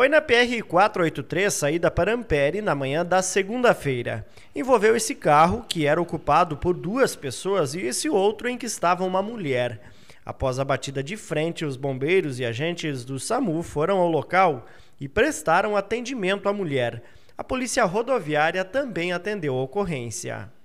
Foi na PR-483, saída para Ampere, na manhã da segunda-feira. Envolveu esse carro, que era ocupado por duas pessoas, e esse outro em que estava uma mulher. Após a batida de frente, os bombeiros e agentes do SAMU foram ao local e prestaram atendimento à mulher. A Polícia Rodoviária também atendeu a ocorrência.